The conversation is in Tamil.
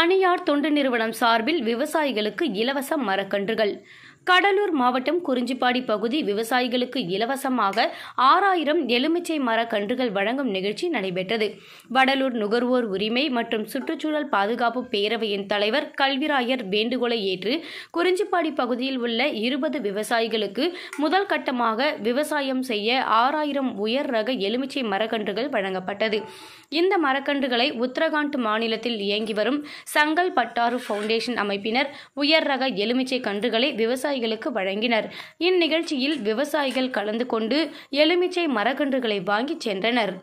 தனியார் தொண்டு நிறுவனம் சார்பில் விவசாயிகளுக்கு இலவச மரக்கன்றுகள் கடலூர் மாவட்டம் குறிஞ்சிப்பாடி பகுதி விவசாயிகளுக்கு இலவசமாக ஆறாயிரம் எலுமிச்சை மர கன்றுகள் வழங்கும் நிகழ்ச்சி நடைபெற்றது வடலூர் நுகர்வோர் உரிமை மற்றும் சுற்றுச்சூழல் பாதுகாப்பு பேரவையின் தலைவர் கல்விராயர் வேண்டுகோளை ஏற்று குறிஞ்சிப்பாடி பகுதியில் உள்ள இருபது விவசாயிகளுக்கு முதல் கட்டமாக விவசாயம் செய்ய ஆறாயிரம் உயர் ரக எலுமிச்சை மரக்கன்றுகள் வழங்கப்பட்டது இந்த மரக்கன்றுகளை உத்தரகாண்ட் மாநிலத்தில் இயங்கி வரும் சங்கல் பட்டாரு ஃபவுண்டேஷன் அமைப்பினர் உயர் ரக எலுமிச்சை கன்றுகளை விவசாய விவசாயிகளுக்கு வழங்கினர் இந்நிகழ்ச்சியில் விவசாயிகள் கலந்து கொண்டு எலுமிச்சை மரக்கன்றுகளை வாங்கி சென்றனர்